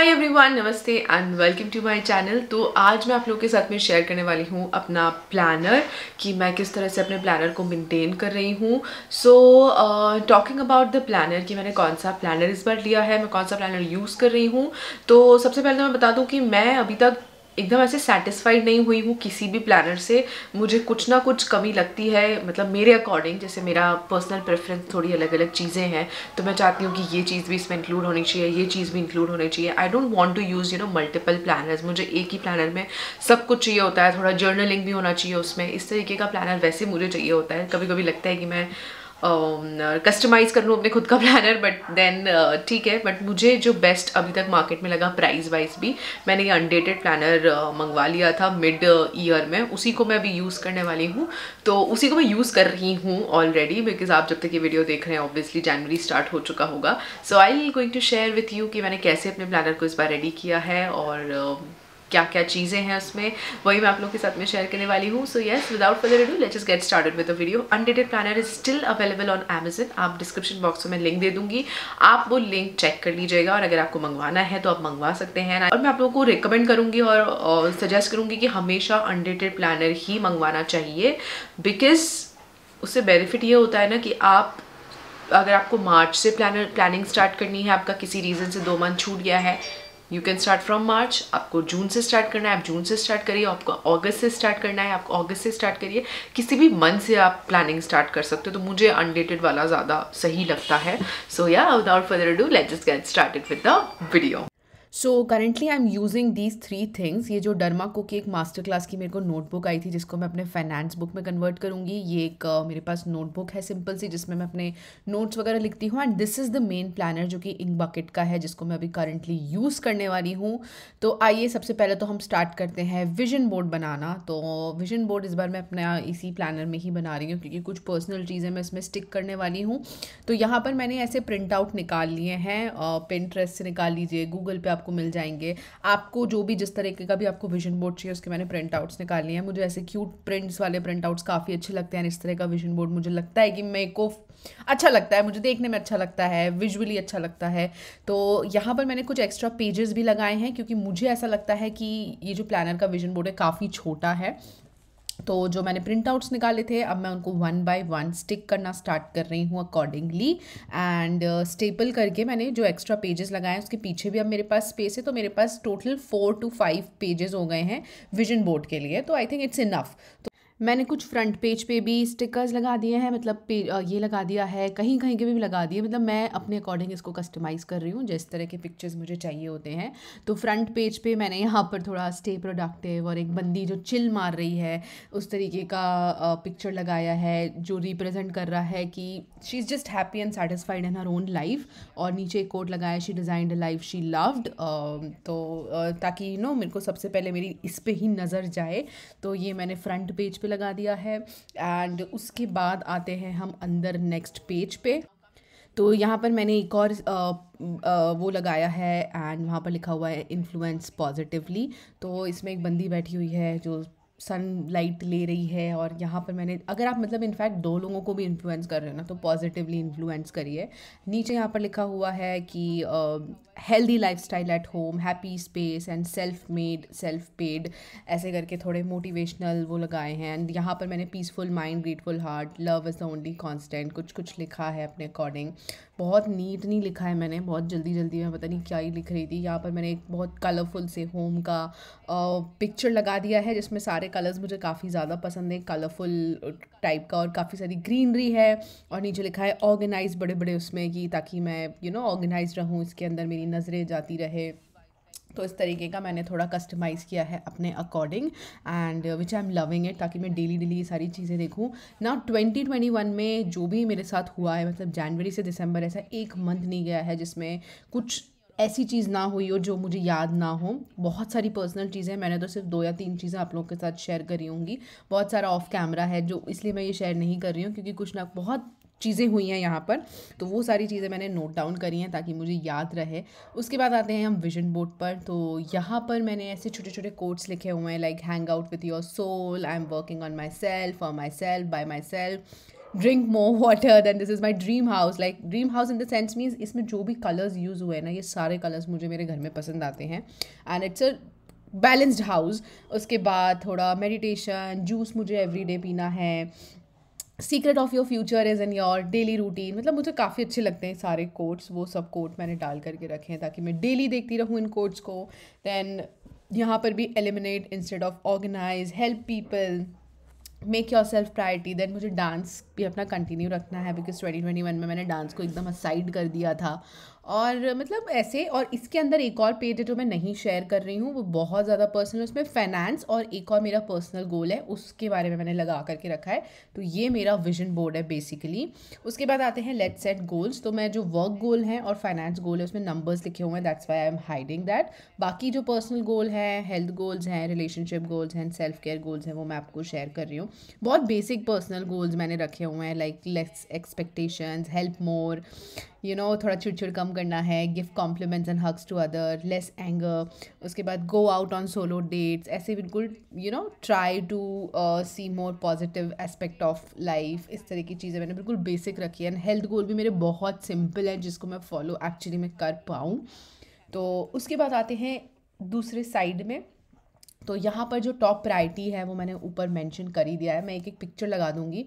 hi everyone namaste and welcome to my channel तो आज मैं आप लोगों के साथ में शेयर करने वाली हूँ अपना प्लानर कि मैं किस तरह से अपने प्लानर को मेंटेन कर रही हूँ so talking about the planner कि मैंने कौन सा प्लानर इस बार लिया है मैं कौन सा प्लानर यूज़ कर रही हूँ तो सबसे पहले तो मैं बता दूँ कि मैं अभी तक एकदम ऐसे सेटिस्फाइड नहीं हुई हूँ किसी भी प्लानर से मुझे कुछ ना कुछ कमी लगती है मतलब मेरे अकॉर्डिंग जैसे मेरा पर्सनल प्रेफरेंस थोड़ी अलग अलग चीज़ें हैं तो मैं चाहती हूँ कि ये चीज़ भी इसमें इंक्लूड होनी चाहिए ये चीज़ भी इंक्लूड होनी चाहिए I don't want to use you know multiple planners मुझे एक ही प्लानर में सब कुछ चाहिए होता है थोड़ा जर्नलिंग भी होना चाहिए उसमें इस तरीके का प्लानर वैसे मुझे चाहिए होता है कभी कभी लगता है कि मैं कस्टमाइज़ um, कर लूँ अपने खुद का प्लानर बट देन ठीक है बट मुझे जो बेस्ट अभी तक मार्केट में लगा प्राइस वाइज भी मैंने ये अनडेटेड प्लानर uh, मंगवा लिया था मिड ईयर uh, में उसी को मैं अभी यूज़ करने वाली हूँ तो उसी को मैं यूज़ कर रही हूँ ऑलरेडी बिकॉज आप जब तक ये वीडियो देख रहे हैं ऑब्वियसली जनवरी स्टार्ट हो चुका होगा so I going to share with you कि मैंने कैसे अपने प्लानर को इस बार रेडी किया है और uh, क्या क्या चीज़ें हैं उसमें वही मैं आप लोग के साथ में शेयर करने वाली हूँ so yes without further do let's get started with the video undated planner is still available on Amazon आप डिस्क्रिप्शन बॉक्स में लिंक दे दूंगी आप वो लिंक चेक कर लीजिएगा और अगर आपको मंगवाना है तो आप मंगवा सकते हैं और मैं आप लोगों को रिकमेंड करूँगी और सजेस्ट करूँगी कि हमेशा अनडेटेड प्लानर ही मंगवाना चाहिए बिकॉज उससे बेनिफिट ये होता है ना कि आप अगर आपको मार्च से प्लानर प्लानिंग स्टार्ट करनी है आपका किसी रीज़न से दो मंथ छूट गया है you can start from March आपको जून से स्टार्ट करना है आप जून से स्टार्ट करिए आपको अगस्त से स्टार्ट करना है आपको अगस्त से स्टार्ट करिए किसी भी मंथ से आप प्लानिंग स्टार्ट कर सकते हो तो मुझे अनडेटेड वाला ज़्यादा सही लगता है so yeah without further do let just get started with the video so currently I am using these three things ये जो डरमा को की एक मास्टर क्लास की मेरे को नोटबुक आई थी जिसको मैं अपने फाइनेंस बुक में कन्वर्ट करूँगी ये एक uh, मेरे पास नोटबुक है सिंपल सी जिसमें मैं अपने नोट्स वगैरह लिखती हूँ and this is the main planner जो कि इंक बकेट का है जिसको मैं अभी करेंटली यूज़ करने वाली हूँ तो आइए सबसे पहले तो हम स्टार्ट करते हैं विजन बोर्ड बनाना तो विजन बोर्ड इस बार मैं अपना इसी प्लानर में ही बना रही हूँ क्योंकि कुछ पर्सनल चीज़ें मैं इसमें स्टिक करने वाली हूँ तो यहाँ पर मैंने ऐसे प्रिंट आउट निकाल लिए हैं पेंट्रेस से निकाल लीजिए गूगल पे आप आपको मिल जाएंगे आपको जो भी जिस तरीके का भी आपको विजन बोर्ड चाहिए उसके मैंने प्रिंट आउट्स निकाल लिए हैं मुझे ऐसे क्यूट प्रिंट्स वाले प्रिंट आउट्स काफ़ी अच्छे लगते हैं इस तरह का विजन बोर्ड मुझे लगता है कि मेरे को अच्छा लगता है मुझे देखने में अच्छा लगता है विजुअली अच्छा लगता है तो यहाँ पर मैंने कुछ एक्स्ट्रा पेजेस भी लगाए हैं क्योंकि मुझे ऐसा लगता है कि ये जो प्लानर का विजन बोर्ड है काफ़ी छोटा है तो जो मैंने प्रिंट आउट्स निकाले थे अब मैं उनको वन बाय वन स्टिक करना स्टार्ट कर रही हूँ अकॉर्डिंगली एंड स्टेपल करके मैंने जो एक्स्ट्रा पेजेस लगाए हैं उसके पीछे भी अब मेरे पास स्पेस है तो मेरे पास total four two five pages हो गए हैं विजन बोर्ड के लिए तो आई थिंक इट्स इनफ मैंने कुछ फ्रंट पेज पे भी स्टिकर्स लगा दिए हैं मतलब पे ये लगा दिया है कहीं कहीं के भी लगा दिए मतलब मैं अपने अकॉर्डिंग इसको कस्टमाइज़ कर रही हूँ जिस तरह के पिक्चर्स मुझे चाहिए होते हैं तो फ्रंट पेज पे मैंने यहाँ पर थोड़ा स्टे प्रोडक्टिव और एक बंदी जो चिल मार रही है उस तरीके का पिक्चर लगाया है जो रिप्रेजेंट कर रहा है कि she is just happy and satisfied in her own life और नीचे एक कोट लगाया she designed life she loved तो ताकि यू नो मेरे को सबसे पहले मेरी इस पर ही नज़र जाए तो ये मैंने फ्रंट पेज पर लगा दिया है एंड उसके बाद आते हैं हम अंदर नेक्स्ट पेज पे तो यहाँ पर मैंने एक और आ, आ, वो लगाया है एंड वहाँ पर लिखा हुआ है इन्फ्लुएंस पॉजिटिवली तो इसमें एक बंदी बैठी हुई है जो सन लाइट ले रही है और यहाँ पर मैंने अगर आप मतलब इनफैक्ट दो लोगों को भी इन्फ्लुएंस कर रहे हो ना तो पॉजिटिवली इन्फ्लुएंस करिए नीचे यहाँ पर लिखा हुआ है कि healthy lifestyle at home happy space and self made self paid ऐसे करके थोड़े मोटिवेशनल वो लगाए हैं एंड यहाँ पर मैंने peaceful mind grateful heart love is the only constant कुछ कुछ लिखा है अपने अकॉर्डिंग बहुत नीट नहीं लिखा है मैंने बहुत जल्दी जल्दी मैं पता नहीं क्या ही लिख रही थी यहाँ पर मैंने एक बहुत कलरफुल से होम का पिक्चर लगा दिया है जिसमें सारे कलर्स मुझे काफ़ी ज़्यादा पसंद है कलरफुल टाइप का और काफ़ी सारी ग्रीनरी है और नीचे लिखा है ऑर्गेनाइज बड़े बड़े उसमें कि ताकि मैं यू नो ऑर्गेनाइज रहूँ इसके अंदर मेरी नज़रें जाती रहे तो इस तरीके का मैंने थोड़ा कस्टमाइज़ किया है अपने according and which I am loving it ताकि मैं डेली डेली ये सारी चीज़ें देखूँ ना 2021 में जो भी मेरे साथ हुआ है मतलब जनवरी से दिसंबर ऐसा एक मंथ नहीं गया है जिसमें कुछ ऐसी चीज़ ना हुई हो जो मुझे याद ना हो बहुत सारी पर्सनल चीज़ें मैंने तो सिर्फ दो या तीन चीज़ें आप लोगों के साथ शेयर करी होंगी बहुत सारा ऑफ कैमरा है जो इसलिए मैं ये शेयर नहीं कर रही हूँ क्योंकि कुछ ना बहुत चीज़ें हुई हैं यहाँ पर तो वो सारी चीज़ें मैंने नोट डाउन करी हैं ताकि मुझे याद रहे उसके बाद आते हैं हम विजन बोर्ड पर तो यहाँ पर मैंने ऐसे छोटे छोटे कोट्स लिखे हुए हैं like hang out with your soul I am working on myself for myself by myself drink more water than this is my dream house like dream house in the sense means इसमें जो भी colours use हुए हैं ना ये सारे colours मुझे मेरे घर में पसंद आते हैं and it's a balanced house उसके बाद थोड़ा मेडिटेशन जूस मुझे एवरीडे पीना है secret of your future is in your daily routine मतलब मुझे काफ़ी अच्छे लगते हैं सारे कोट्स वो सब कोट मैंने डाल करके रखे हैं ताकि मैं डेली देखती रहूँ इन कोट्स को दैन यहाँ पर भी eliminate instead of organise help people make yourself priority then मुझे डांस भी अपना कंटिन्यू रखना है बिकॉज ट्वेंटी ट्वेंटी वन में मैंने डांस को एकदम असाइड कर दिया था और मतलब ऐसे और इसके अंदर एक और पेज है जो मैं नहीं शेयर कर रही हूँ वो बहुत ज़्यादा पर्सनल उसमें फाइनेंस और एक और मेरा पर्सनल गोल है उसके बारे में मैंने लगा करके रखा है तो ये मेरा विजन बोर्ड है बेसिकली उसके बाद आते हैं लेट सेट गोल्स तो मैं जो वर्क गोल है और फाइनेंस गोल है उसमें नंबर्स लिखे हुए हैं that's why I am hiding that बाकी जो पर्सनल गोल है हेल्थ गोल्स हैं रिलेशनशिप गोल्स हैं सेल्फ केयर गोल्स हैं वो मैं आपको शेयर कर रही हूँ बहुत बेसिक पर्सनल गोल्स मैंने रखे हुए हैं like less expectations help more you know थोड़ा चिड़चिड़ कम करना है gift compliments and hugs to other less anger उसके बाद go out on solo dates ऐसे बिल्कुल you know try to see more positive aspect of life इस तरह की चीज़ें मैंने बिल्कुल बेसिक रखी है एंड हेल्थ गोल भी मेरे बहुत सिंपल है जिसको मैं फॉलो एक्चुअली मैं कर पाऊँ तो उसके बाद आते हैं दूसरे साइड में तो यहाँ पर जो टॉप प्रायरिटी है वो मैंने ऊपर मेंशन कर ही दिया है मैं एक एक पिक्चर लगा दूँगी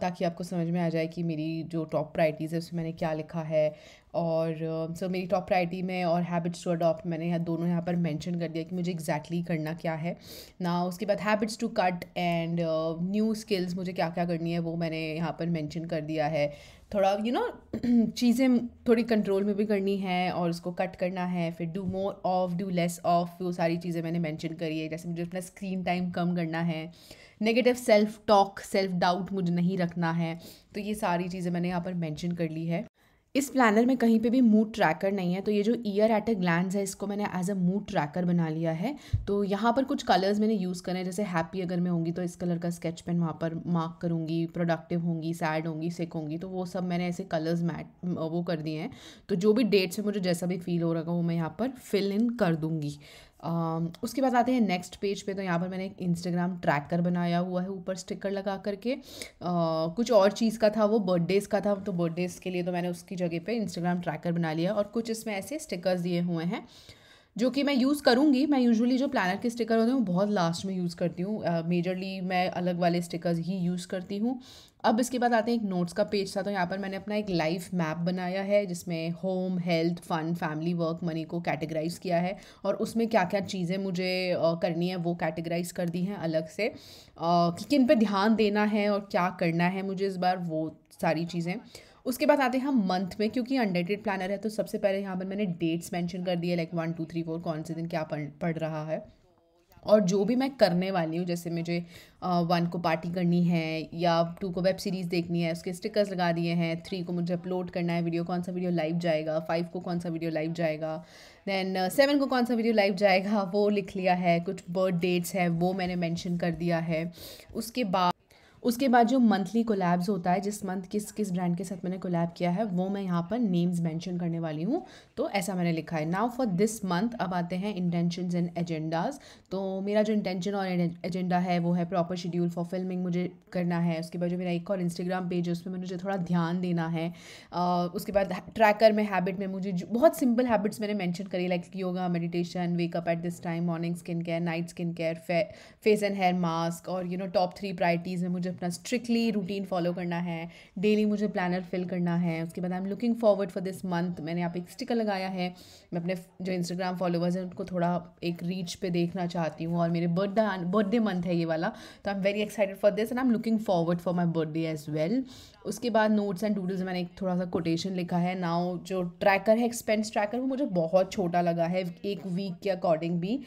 ताकि आपको समझ में आ जाए कि मेरी जो टॉप प्रायरिटीज़ है उसमें मैंने क्या लिखा है और सो um, मेरी टॉप प्रायरिटी में और हैबिट्स टू अडॉप्ट मैंने यहाँ दोनों यहाँ पर मेंशन कर दिया कि मुझे एग्जैक्टली exactly करना क्या है ना उसके बाद habits to cut and new skills मुझे क्या क्या करनी है वो मैंने यहाँ पर मेंशन कर दिया है थोड़ा यू you नो know, चीज़ें थोड़ी कंट्रोल में भी करनी है और उसको कट करना है फिर do more of do less of वो सारी चीज़ें मैंने मैंशन करी है जैसे मुझे अपना स्क्रीन टाइम कम करना है negative self talk self doubt मुझे नहीं रखना है तो ये सारी चीज़ें मैंने यहाँ पर मैंशन कर ली है इस प्लानर में कहीं पे भी मूड ट्रैकर नहीं है तो ये जो ईयर एट अ ग्लैंड है इसको मैंने एज अ मूड ट्रैकर बना लिया है तो यहाँ पर कुछ कलर्स मैंने यूज़ करें जैसे हैप्पी अगर मैं होंगी तो इस कलर का स्केच पेन वहाँ पर मार्क करूँगी प्रोडक्टिव होंगी सैड होंगी सिक होंगी तो वो सब मैंने ऐसे कलर्स मैट वो कर दिए हैं तो जो भी डेट्स में मुझे जैसा भी फील हो रहा वो मैं यहाँ पर फिल इन कर दूँगी Um, उसके बाद आते हैं नेक्स्ट पेज पे तो यहाँ पर मैंने एक इंस्टाग्राम ट्रैकर बनाया हुआ है ऊपर स्टिकर लगा करके uh, कुछ और चीज़ का था वो बर्थडेज़ का था तो बर्थडेज़ के लिए तो मैंने उसकी जगह पे इंस्टाग्राम ट्रैकर बना लिया और कुछ इसमें ऐसे स्टिकर्स दिए हुए हैं जो कि मैं यूज़ करूँगी मैं यूजुअली जो प्लानर के स्टिकर होते हैं वो बहुत लास्ट में यूज़ करती हूँ मेजरली मैं अलग वाले स्टिकर्स ही यूज़ करती हूँ अब इसके बाद आते हैं एक नोट्स का पेज था तो यहाँ पर मैंने अपना एक लाइफ मैप बनाया है जिसमें home health fun family work money को कैटेगराइज किया है और उसमें क्या क्या चीज़ें मुझे करनी है वो कैटेगराइज कर दी हैं अलग से कि किन पर ध्यान देना है और क्या करना है मुझे इस बार वो सारी चीज़ें उसके बाद आते हैं हम मंथ में क्योंकि अनडेटेड प्लानर है तो सबसे पहले यहाँ पर मैंने डेट्स मैंशन कर दिए like one two three four कौन से दिन क्या पढ़ रहा है और जो भी मैं करने वाली हूँ जैसे मुझे वन को पार्टी करनी है या टू को वेब सीरीज़ देखनी है उसके स्टिकर्स लगा दिए हैं थ्री को मुझे अपलोड करना है वीडियो कौन सा वीडियो लाइव जाएगा फाइव को कौन सा वीडियो लाइव जाएगा देन सेवन को कौन सा वीडियो लाइव जाएगा वो लिख लिया है कुछ बर्थ डेट्स है वो मैंने मैंशन कर दिया है उसके बाद उसके बाद जो मंथली कोलैब्स होता है जिस मंथ किस किस ब्रांड के साथ मैंने कोलैब किया है वो मैं यहाँ पर नेम्स मेंशन करने वाली हूँ तो ऐसा मैंने लिखा है नाउ फॉर दिस मंथ अब आते हैं इंटेंशंस एंड एजेंडाज तो मेरा जो इंटेंशन और एजेंडा है वो है प्रॉपर शेड्यूल फॉर फिल्मिंग मुझे करना है उसके बाद जो मेरा एक और इंस्टाग्राम पेज है उसमें मुझे थोड़ा ध्यान देना है उसके बाद ट्रैकर में हैबिट में मुझे बहुत सिंपल हैबिट्स मैंने मैंशन करी like yoga meditation wake up at this time morning skin care night skin care face and hair mask और you know top three priorities में मुझे मुझे अपना स्ट्रिक्टली रूटीन फॉलो करना है डेली मुझे प्लानर फिल करना है उसके बाद I am looking forward for this month मैंने यहाँ पे एक स्टिकर लगाया है मैं अपने जो इंस्टाग्राम फॉलोवर्स हैं उनको थोड़ा एक रीच पे देखना चाहती हूँ और मेरे बर्थडे बर्थडे मंथ है ये वाला तो I am very excited for this and I am looking forward for my birthday as well उसके बाद नोट्स एंड डूडल्स मैंने एक थोड़ा सा कोटेशन लिखा है नाउ जो ट्रैकर है एक्सपेंस ट्रैकर वो मुझे बहुत छोटा लगा है एक वीक के अकॉर्डिंग भी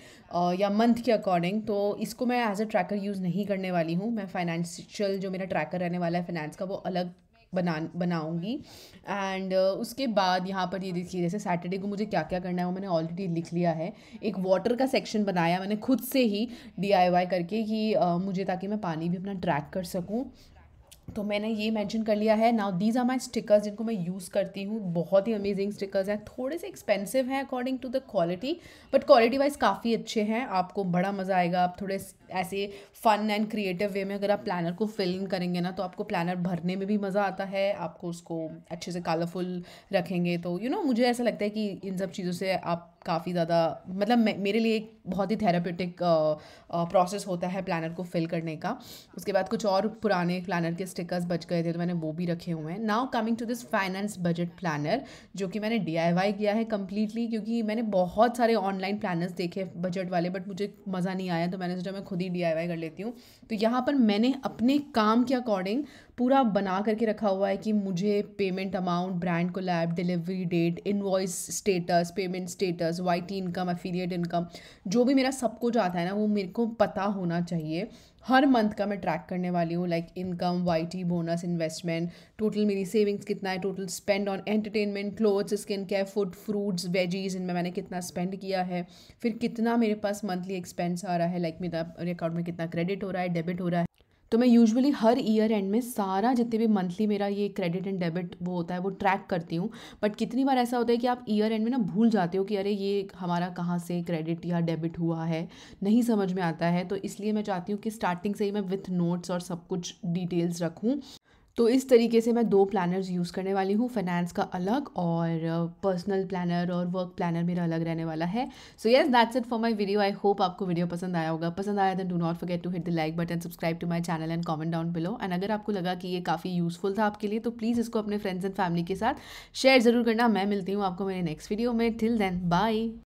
या मंथ के अकॉर्डिंग तो इसको मैं एज अ ट्रैकर यूज़ नहीं करने वाली हूँ मैं फाइनेंस ऑफिशियल जो मेरा ट्रैकर रहने वाला है फाइनेंस का वो अलग बना बनाऊँगी एंड uh, उसके बाद यहाँ पर ये देखिए जैसे सैटरडे को मुझे क्या क्या करना है वो मैंने ऑलरेडी लिख लिया है एक वाटर का सेक्शन बनाया मैंने खुद से ही डी करके कि uh, मुझे ताकि मैं पानी भी अपना ट्रैक कर सकूँ तो मैंने ये मेंशन कर लिया है now these are my stickers जिनको मैं यूज़ करती हूँ बहुत ही अमेजिंग स्टिकर्स हैं थोड़े से एक्सपेंसिव हैं according to the quality but quality wise काफ़ी अच्छे हैं आपको बड़ा मज़ा आएगा आप थोड़े ऐसे फन एंड क्रिएटिव वे में अगर आप प्लानर को फिल इन करेंगे ना तो आपको प्लानर भरने में भी मज़ा आता है आपको उसको अच्छे से कलरफुल रखेंगे तो यू you नो know, मुझे ऐसा लगता है कि इन सब चीज़ों से आप काफ़ी ज़्यादा मतलब मेरे लिए एक बहुत ही थेरापेटिक प्रोसेस होता है प्लानर को फिल करने का उसके बाद कुछ और पुराने प्लानर के स्टिकर्स बच गए थे तो मैंने वो भी रखे हुए हैं now coming to this finance budget planner जो कि मैंने डी किया है कम्प्लीटली क्योंकि मैंने बहुत सारे ऑनलाइन प्लानर्स देखे बजट वाले बट मुझे मज़ा नहीं आया तो मैंने सोचा मैं खुद ही डी कर लेती हूँ तो यहाँ पर मैंने अपने काम के अकॉर्डिंग पूरा बना करके रखा हुआ है कि मुझे पेमेंट अमाउंट ब्रांड को lab delivery date invoice status payment status Y T income affiliate income जो भी मेरा सब कुछ आता है ना वो मेरे को पता होना चाहिए हर मंथ का मैं ट्रैक करने वाली हूँ like income Y T bonus investment total मेरी सेविंग्स कितना है total spend on entertainment clothes skin care food fruits veggies इनमें मैंने कितना स्पेंड किया है फिर कितना मेरे पास मंथली एक्सपेंस आ रहा है लाइक मेरा अकाउंट में कितना क्रेडिट हो रहा है डेबिट हो रहा है तो मैं यूजुअली हर ईयर एंड में सारा जितने भी मंथली मेरा ये क्रेडिट एंड डेबिट वो होता है वो ट्रैक करती हूँ बट कितनी बार ऐसा होता है कि आप ईयर एंड में ना भूल जाते हो कि अरे ये हमारा कहाँ से क्रेडिट या डेबिट हुआ है नहीं समझ में आता है तो इसलिए मैं चाहती हूँ कि स्टार्टिंग से ही मैं विथ नोट्स और सब कुछ डिटेल्स रखूँ तो इस तरीके से मैं दो प्लानर्स यूज़ करने वाली हूँ फाइनेंस का अलग और पर्सनल uh, प्लानर और वर्क प्लानर मेरा अलग रहने वाला है so yes that's it for my video I hope आपको वीडियो पसंद आया होगा पसंद आया than do not forget to hit the like button subscribe to my channel and comment down below and अगर आपको लगा कि ये काफ़ी यूज़फुल था आपके लिए तो प्लीज़ इसको अपने फ्रेंड्स एंड फैमिली के साथ शेयर ज़रूर करना मैं मिलती हूँ आपको मेरे नेक्स्ट वीडियो में टिल देन बाय